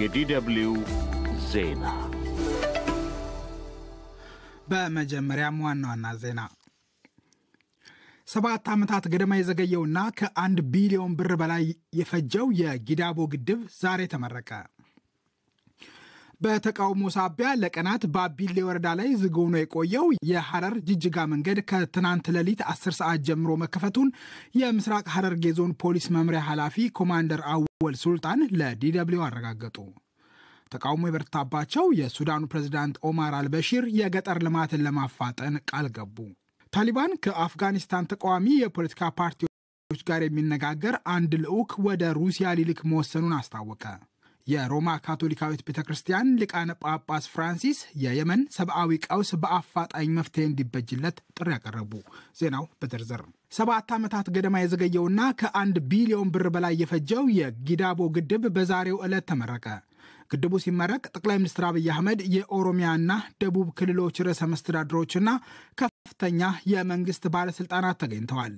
የዲደብልዩ ዜና በመጀመሪያም ዋና ዋና ዜና ሰባት ዓመታት ገደማ የዘገየውና ከአንድ ቢሊዮን ብር በላይ የፈጀው የጊዳቦ ግድብ ዛሬ ተመረቀ። በተቃውሞ ሳቢያ ለቀናት በአቢሌ ወረዳ ላይ ዝግ ሆኖ የቆየው የሐረር ጅጅጋ መንገድ ከትናንት ሌሊት 10 ሰዓት ጀምሮ መከፈቱን የምስራቅ ሐረርጌ ዞን ፖሊስ መምሪያ ኃላፊ ኮማንደር አወል ሱልጣን ለዲደብሊው አረጋገጡ። ተቃውሞ የበረታባቸው የሱዳኑ ፕሬዝዳንት ኦማር አልበሺር የገጠር ልማትን ለማፋጠን ቃል ገቡ። ታሊባን ከአፍጋኒስታን ተቃዋሚ የፖለቲካ ፓርቲዎች ጋር የሚነጋገር አንድ ልዑክ ወደ ሩሲያ ሊልክ መወሰኑን አስታወቀ። የሮማ ካቶሊካዊት ቤተ ክርስቲያን ሊቃነ ጳጳስ ፍራንሲስ የየመን ሰብአዊ ቀውስ በአፋጣኝ መፍትሄ እንዲበጅለት ጥሪ ያቀረቡ። ዜናው በዝርዝር ሰባት ዓመታት ገደማ የዘገየውና ከአንድ ቢሊዮን ብር በላይ የፈጀው የጊዳቦ ግድብ በዛሬው ዕለት ተመረቀ። ግድቡ ሲመረቅ ጠቅላይ ሚኒስትር አብይ አህመድ የኦሮሚያና ደቡብ ክልሎች ርዕሰ መስተዳድሮችና ከፍተኛ የመንግስት ባለስልጣናት ተገኝተዋል።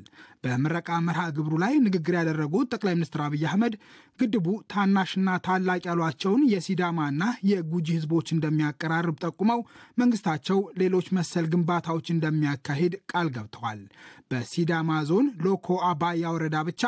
በምረቃ መርሃ ግብሩ ላይ ንግግር ያደረጉት ጠቅላይ ሚኒስትር አብይ አህመድ ግድቡ ታናሽና ታላቅ ያሏቸውን የሲዳማና የጉጂ ህዝቦች እንደሚያቀራርብ ጠቁመው መንግስታቸው ሌሎች መሰል ግንባታዎች እንደሚያካሂድ ቃል ገብተዋል። በሲዳማ ዞን ሎኮ አባያ ወረዳ ብቻ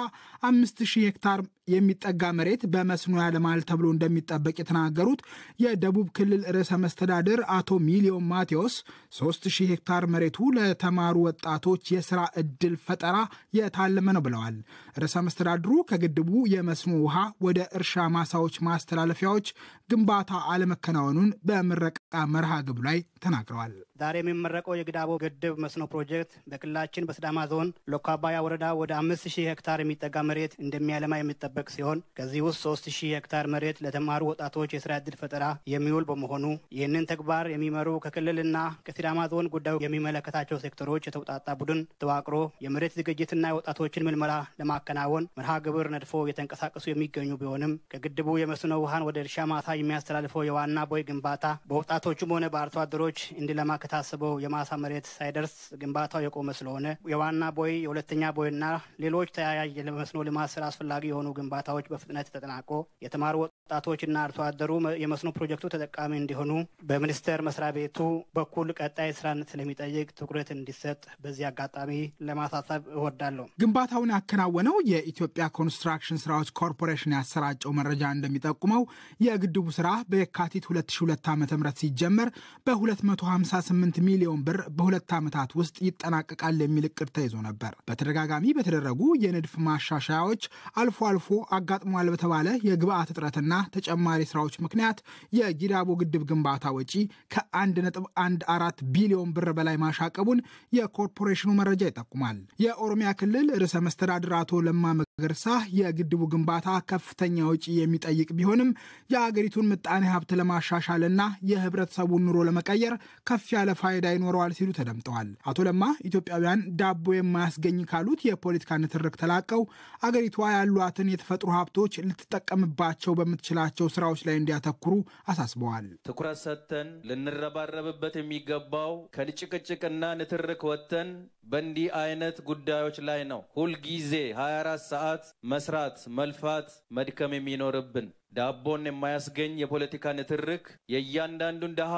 አምስት ሺህ ሄክታር የሚጠጋ መሬት በመስኖ ያለማል ተብሎ እንደሚጠበቅ የተናገሩት የደቡብ ክልል ርዕሰ መስተዳድር አቶ ሚሊዮን ማቴዎስ 3000 ሄክታር መሬቱ ለተማሩ ወጣቶች የስራ እድል ፈጠራ የታለመ ነው ብለዋል። ርዕሰ መስተዳድሩ ከግድቡ የመስኖ ውሃ ወደ እርሻ ማሳዎች ማስተላለፊያዎች ግንባታ አለመከናወኑን በምረቃ መርሃ ግብሩ ላይ ተናግረዋል። ዛሬ የሚመረቀው የግዳቦ ግድብ መስኖ ፕሮጀክት በክልላችን በስዳማ ዞን ሎካባያ ወረዳ ወደ 5000 ሄክታር የሚጠጋ መሬት እንደሚያለማ የሚጠ የሚጠበቅ ሲሆን ከዚህ ውስጥ ሶስት ሺህ ሄክታር መሬት ለተማሩ ወጣቶች የስራ ዕድል ፈጠራ የሚውል በመሆኑ ይህንን ተግባር የሚመሩ ከክልልና ከሲዳማ ዞን ጉዳዩ የሚመለከታቸው ሴክተሮች የተውጣጣ ቡድን ተዋቅሮ የመሬት ዝግጅትና የወጣቶችን ምልመላ ለማከናወን መርሃ ግብር ነድፎ እየተንቀሳቀሱ የሚገኙ ቢሆንም ከግድቡ የመስኖ ውሃን ወደ እርሻ ማሳ የሚያስተላልፈው የዋና ቦይ ግንባታ በወጣቶቹም ሆነ በአርሶ አደሮች እንዲለማ ከታሰበው የማሳ መሬት ሳይደርስ ግንባታው የቆመ ስለሆነ የዋና ቦይ፣ የሁለተኛ ቦይና ሌሎች ተያያዥ ለመስኖ ልማት ስራ አስፈላጊ የሆኑ ግንባታዎች በፍጥነት ተጠናቆ የተማሩ ወጣቶችና አርሶ አደሩ የመስኖ ፕሮጀክቱ ተጠቃሚ እንዲሆኑ በሚኒስቴር መስሪያ ቤቱ በኩል ቀጣይ ስራን ስለሚጠይቅ ትኩረት እንዲሰጥ በዚህ አጋጣሚ ለማሳሰብ እወዳለሁ። ግንባታውን ያከናወነው የኢትዮጵያ ኮንስትራክሽን ስራዎች ኮርፖሬሽን ያሰራጨው መረጃ እንደሚጠቁመው የግድቡ ስራ በየካቲት 2002 ዓ ም ሲጀመር በ258 ሚሊዮን ብር በሁለት ዓመታት ውስጥ ይጠናቀቃል የሚል እቅድ ተይዞ ነበር። በተደጋጋሚ በተደረጉ የንድፍ ማሻሻያዎች አልፎ አልፎ አልፎ አጋጥሟል በተባለ የግብአት እጥረትና ተጨማሪ ስራዎች ምክንያት የጊዳቦ ግድብ ግንባታ ወጪ ከ1.14 ቢሊዮን ብር በላይ ማሻቀቡን የኮርፖሬሽኑ መረጃ ይጠቁማል። የኦሮሚያ ክልል ርዕሰ መስተዳድር አቶ ለማ መገርሳ የግድቡ ግንባታ ከፍተኛ ወጪ የሚጠይቅ ቢሆንም የአገሪቱን ምጣኔ ሀብት ለማሻሻልና የህብረተሰቡን ኑሮ ለመቀየር ከፍ ያለ ፋይዳ ይኖረዋል ሲሉ ተደምጠዋል። አቶ ለማ ኢትዮጵያውያን ዳቦ የማያስገኝ ካሉት የፖለቲካ ንትርክ ተላቀው አገሪቷ ያሏትን የተፈጥሮ ሀብቶች ልትጠቀምባቸው በምትችላቸው ስራዎች ላይ እንዲያተኩሩ አሳስበዋል። ትኩረት ሰጥተን ልንረባረብበት የሚገባው ከንጭቅጭቅና ንትርክ ወጥተን በእንዲህ አይነት ጉዳዮች ላይ ነው ሁልጊዜ 24 ሰዓት መስራት፣ መልፋት፣ መድከም የሚኖርብን ዳቦን የማያስገኝ የፖለቲካ ንትርክ የእያንዳንዱን ድሃ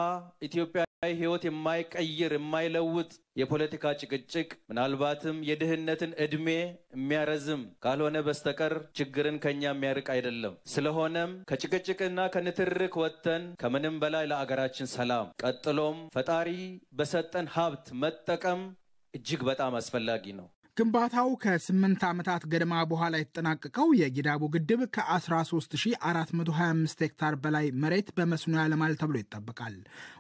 ኢትዮጵያ ህይወት የማይቀይር የማይለውጥ የፖለቲካ ጭቅጭቅ ምናልባትም የድህነትን እድሜ የሚያረዝም ካልሆነ በስተቀር ችግርን ከኛ የሚያርቅ አይደለም። ስለሆነም ከጭቅጭቅና ከንትርክ ወጥተን ከምንም በላይ ለአገራችን ሰላም፣ ቀጥሎም ፈጣሪ በሰጠን ሀብት መጠቀም እጅግ በጣም አስፈላጊ ነው። ግንባታው ከስምንት ዓመታት ገደማ በኋላ የተጠናቀቀው የጊዳቡ ግድብ ከ13425 ሄክታር በላይ መሬት በመስኖ ያለማል ተብሎ ይጠበቃል።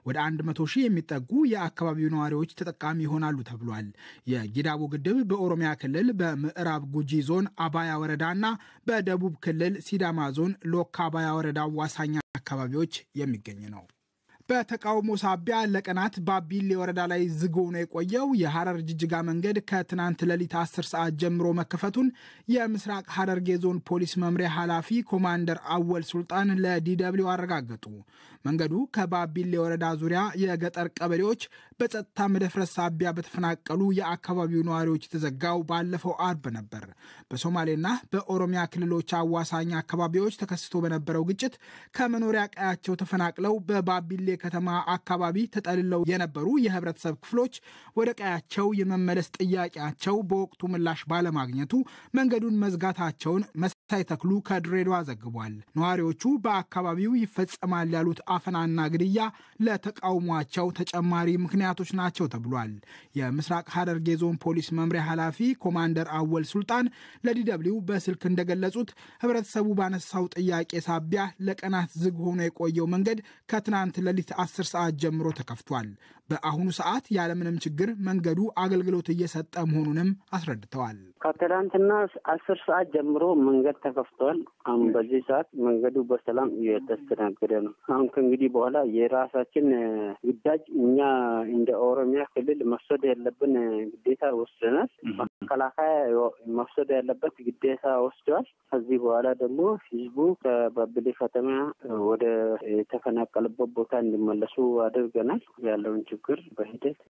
ወደ 100 ሺህ የሚጠጉ የአካባቢው ነዋሪዎች ተጠቃሚ ይሆናሉ ተብሏል። የጊዳቡ ግድብ በኦሮሚያ ክልል በምዕራብ ጉጂ ዞን አባያ ወረዳና በደቡብ ክልል ሲዳማ ዞን ሎካ አባያ ወረዳ ዋሳኛ አካባቢዎች የሚገኝ ነው። በተቃውሞ ሳቢያ ለቀናት ባቢሌ ወረዳ ላይ ዝግ ሆኖ የቆየው የሐረር ጅጅጋ መንገድ ከትናንት ሌሊት 10 ሰዓት ጀምሮ መከፈቱን የምስራቅ ሐረርጌ ዞን ፖሊስ መምሪያ ኃላፊ ኮማንደር አወል ሱልጣን ለዲደብሊው አረጋገጡ። መንገዱ ከባቢሌ ወረዳ ዙሪያ የገጠር ቀበሌዎች በጸጥታ መደፍረስ ሳቢያ በተፈናቀሉ የአካባቢው ነዋሪዎች የተዘጋው ባለፈው አርብ ነበር። በሶማሌና በኦሮሚያ ክልሎች አዋሳኝ አካባቢዎች ተከስቶ በነበረው ግጭት ከመኖሪያ ቀያቸው ተፈናቅለው በባቢሌ ከተማ አካባቢ ተጠልለው የነበሩ የህብረተሰብ ክፍሎች ወደ ቀያቸው የመመለስ ጥያቄያቸው በወቅቱ ምላሽ ባለማግኘቱ መንገዱን መዝጋታቸውን ሲታይ ተክሉ ከድሬዳዋ ዘግቧል። ነዋሪዎቹ በአካባቢው ይፈጸማል ያሉት አፈናና ግድያ ለተቃውሟቸው ተጨማሪ ምክንያቶች ናቸው ተብሏል። የምስራቅ ሐረርጌ ዞን ፖሊስ መምሪያ ኃላፊ ኮማንደር አወል ሱልጣን ለዲደብሊው በስልክ እንደገለጹት ህብረተሰቡ ባነሳው ጥያቄ ሳቢያ ለቀናት ዝግ ሆኖ የቆየው መንገድ ከትናንት ሌሊት 10 ሰዓት ጀምሮ ተከፍቷል። በአሁኑ ሰዓት ያለምንም ችግር መንገዱ አገልግሎት እየሰጠ መሆኑንም አስረድተዋል። ከትላንትና አስር ሰዓት ጀምሮ መንገድ ተከፍቷል። አሁን በዚህ ሰዓት መንገዱ በሰላም እየተስተናገደ ነው። አሁን ከእንግዲህ በኋላ የራሳችን ግዳጅ እኛ እንደ ኦሮሚያ ክልል መውሰድ ያለብን ግዴታ ወስደናል። መከላከያ መውሰድ ያለበት ግዴታ ወስደዋል። ከዚህ በኋላ ደግሞ ህዝቡ ከበብሌ ከተማ ወደ የተፈናቀለበት ቦታ እንዲመለሱ አድርገናል። ያለውን ችግር በሂደት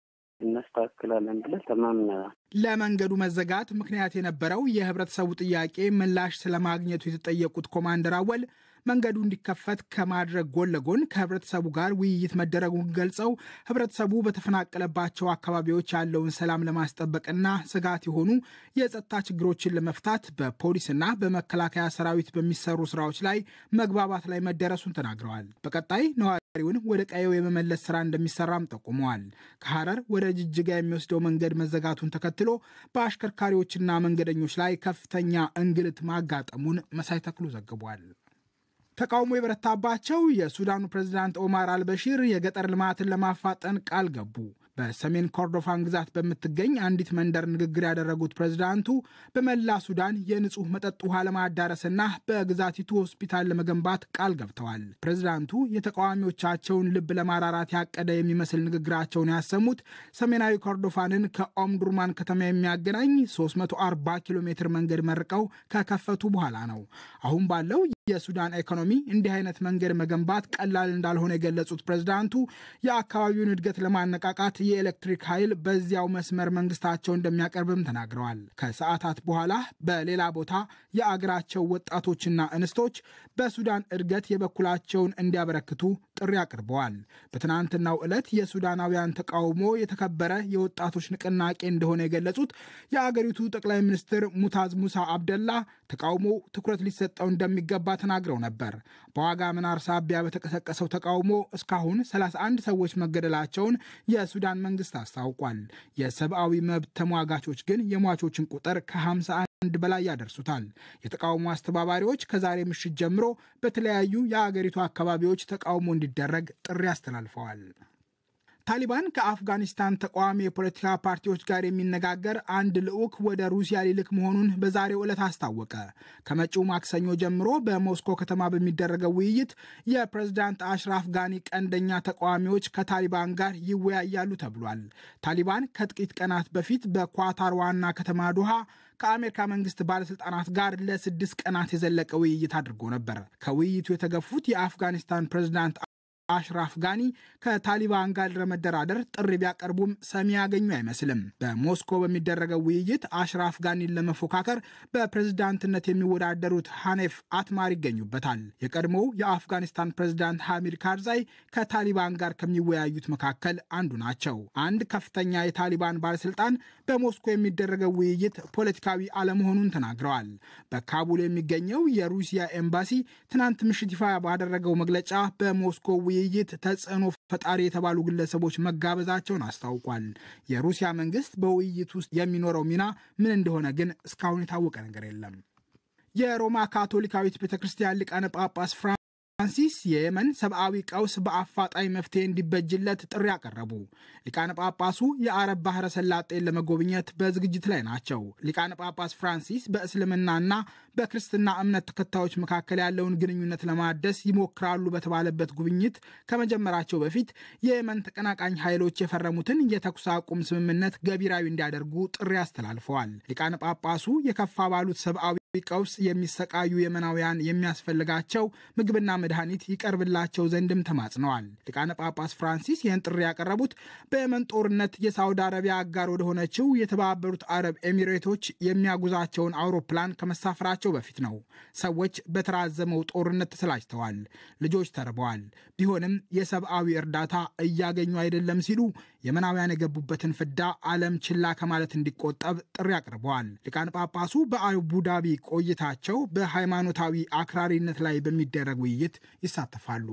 እናስተካክላለን ብለን ተማምነናል። ለመንገዱ መዘጋት ምክንያት የነበረው የህብረተሰቡ ጥያቄ ምላሽ ስለማግኘቱ የተጠየቁት ኮማንደር አወል መንገዱ እንዲከፈት ከማድረግ ጎን ለጎን ከህብረተሰቡ ጋር ውይይት መደረጉን ገልጸው ህብረተሰቡ በተፈናቀለባቸው አካባቢዎች ያለውን ሰላም ለማስጠበቅና ስጋት የሆኑ የጸጥታ ችግሮችን ለመፍታት በፖሊስና በመከላከያ ሰራዊት በሚሰሩ ስራዎች ላይ መግባባት ላይ መደረሱን ተናግረዋል። በቀጣይ ነዋሪውን ወደ ቀየው የመመለስ ስራ እንደሚሰራም ጠቁመዋል። ከሐረር ወደ ጅጅጋ የሚወስደው መንገድ መዘጋቱን ተከትሎ በአሽከርካሪዎችና መንገደኞች ላይ ከፍተኛ እንግልት ማጋጠሙን መሳይ ተክሉ ዘግቧል። ተቃውሞ የበረታባቸው የሱዳኑ ፕሬዝዳንት ኦማር አልበሺር የገጠር ልማትን ለማፋጠን ቃል ገቡ። በሰሜን ኮርዶፋን ግዛት በምትገኝ አንዲት መንደር ንግግር ያደረጉት ፕሬዝዳንቱ በመላ ሱዳን የንጹህ መጠጥ ውሃ ለማዳረስና በግዛቲቱ ሆስፒታል ለመገንባት ቃል ገብተዋል። ፕሬዚዳንቱ የተቃዋሚዎቻቸውን ልብ ለማራራት ያቀደ የሚመስል ንግግራቸውን ያሰሙት ሰሜናዊ ኮርዶፋንን ከኦምዱርማን ከተማ የሚያገናኝ 340 ኪሎ ሜትር መንገድ መርቀው ከከፈቱ በኋላ ነው። አሁን ባለው የሱዳን ኢኮኖሚ እንዲህ አይነት መንገድ መገንባት ቀላል እንዳልሆነ የገለጹት ፕሬዝዳንቱ የአካባቢውን እድገት ለማነቃቃት የኤሌክትሪክ ኃይል በዚያው መስመር መንግስታቸው እንደሚያቀርብም ተናግረዋል። ከሰዓታት በኋላ በሌላ ቦታ የአገራቸው ወጣቶችና እንስቶች በሱዳን እድገት የበኩላቸውን እንዲያበረክቱ ጥሪ አቅርበዋል። በትናንትናው ዕለት የሱዳናውያን ተቃውሞ የተከበረ የወጣቶች ንቅናቄ እንደሆነ የገለጹት የአገሪቱ ጠቅላይ ሚኒስትር ሙታዝ ሙሳ አብደላ ተቃውሞ ትኩረት ሊሰጠው እንደሚገባ ተናግረው ነበር። በዋጋ ምናር ሳቢያ በተቀሰቀሰው ተቃውሞ እስካሁን 31 ሰዎች መገደላቸውን የሱዳን መንግስት አስታውቋል። የሰብአዊ መብት ተሟጋቾች ግን የሟቾችን ቁጥር ከ51 በላይ ያደርሱታል። የተቃውሞ አስተባባሪዎች ከዛሬ ምሽት ጀምሮ በተለያዩ የአገሪቱ አካባቢዎች ተቃውሞ እንዲደረግ ጥሪ አስተላልፈዋል። ታሊባን ከአፍጋኒስታን ተቃዋሚ የፖለቲካ ፓርቲዎች ጋር የሚነጋገር አንድ ልዑክ ወደ ሩሲያ ሊልክ መሆኑን በዛሬው ዕለት አስታወቀ። ከመጪው ማክሰኞ ጀምሮ በሞስኮ ከተማ በሚደረገው ውይይት የፕሬዝዳንት አሽራፍ ጋኒ ቀንደኛ ተቃዋሚዎች ከታሊባን ጋር ይወያያሉ ተብሏል። ታሊባን ከጥቂት ቀናት በፊት በኳታር ዋና ከተማ ዱሃ ከአሜሪካ መንግስት ባለስልጣናት ጋር ለስድስት ቀናት የዘለቀ ውይይት አድርጎ ነበር። ከውይይቱ የተገፉት የአፍጋኒስታን ፕሬዝዳንት አሽራፍ ጋኒ ከታሊባን ጋር ለመደራደር ጥሪ ቢያቀርቡም ሰሚ ያገኙ አይመስልም። በሞስኮ በሚደረገው ውይይት አሽራፍ ጋኒን ለመፎካከር በፕሬዝዳንትነት የሚወዳደሩት ሐኔፍ አትማር ይገኙበታል። የቀድሞው የአፍጋኒስታን ፕሬዝዳንት ሐሚድ ካርዛይ ከታሊባን ጋር ከሚወያዩት መካከል አንዱ ናቸው። አንድ ከፍተኛ የታሊባን ባለስልጣን በሞስኮ የሚደረገው ውይይት ፖለቲካዊ አለመሆኑን ተናግረዋል። በካቡል የሚገኘው የሩሲያ ኤምባሲ ትናንት ምሽት ይፋ ባደረገው መግለጫ በሞስኮ ውይይት ተጽዕኖ ፈጣሪ የተባሉ ግለሰቦች መጋበዛቸውን አስታውቋል። የሩሲያ መንግስት በውይይት ውስጥ የሚኖረው ሚና ምን እንደሆነ ግን እስካሁን የታወቀ ነገር የለም። የሮማ ካቶሊካዊት ቤተክርስቲያን ሊቃነ ጳጳስ ፍራንሲስ የየመን ሰብአዊ ቀውስ በአፋጣኝ መፍትሄ እንዲበጅለት ጥሪ አቀረቡ። ሊቃነ ጳጳሱ የአረብ ባህረ ሰላጤን ለመጎብኘት በዝግጅት ላይ ናቸው። ሊቃነ ጳጳስ ፍራንሲስ በእስልምናና በክርስትና እምነት ተከታዮች መካከል ያለውን ግንኙነት ለማደስ ይሞክራሉ በተባለበት ጉብኝት ከመጀመራቸው በፊት የየመን ተቀናቃኝ ኃይሎች የፈረሙትን የተኩስ አቁም ስምምነት ገቢራዊ እንዲያደርጉ ጥሪ አስተላልፈዋል። ሊቃነ ጳጳሱ የከፋ ባሉት ሰብአዊ ቀውስ የሚሰቃዩ የመናውያን የሚያስፈልጋቸው ምግብና መድኃኒት ይቀርብላቸው ዘንድም ተማጽነዋል። ሊቃነ ጳጳስ ፍራንሲስ ይህን ጥሪ ያቀረቡት በየመን ጦርነት የሳውዲ አረቢያ አጋር ወደሆነችው የተባበሩት አረብ ኤሚሬቶች የሚያጉዛቸውን አውሮፕላን ከመሳፈራቸው በፊት ነው። ሰዎች በተራዘመው ጦርነት ተሰላጅተዋል፣ ልጆች ተርበዋል፣ ቢሆንም የሰብአዊ እርዳታ እያገኙ አይደለም ሲሉ የመናውያን የገቡበትን ፍዳ ዓለም ችላ ከማለት እንዲቆጠብ ጥሪ አቅርበዋል። ሊቃነ ጳጳሱ በአቡዳቢ ቆይታቸው በሃይማኖታዊ አክራሪነት ላይ በሚደረግ ውይይት ይሳተፋሉ።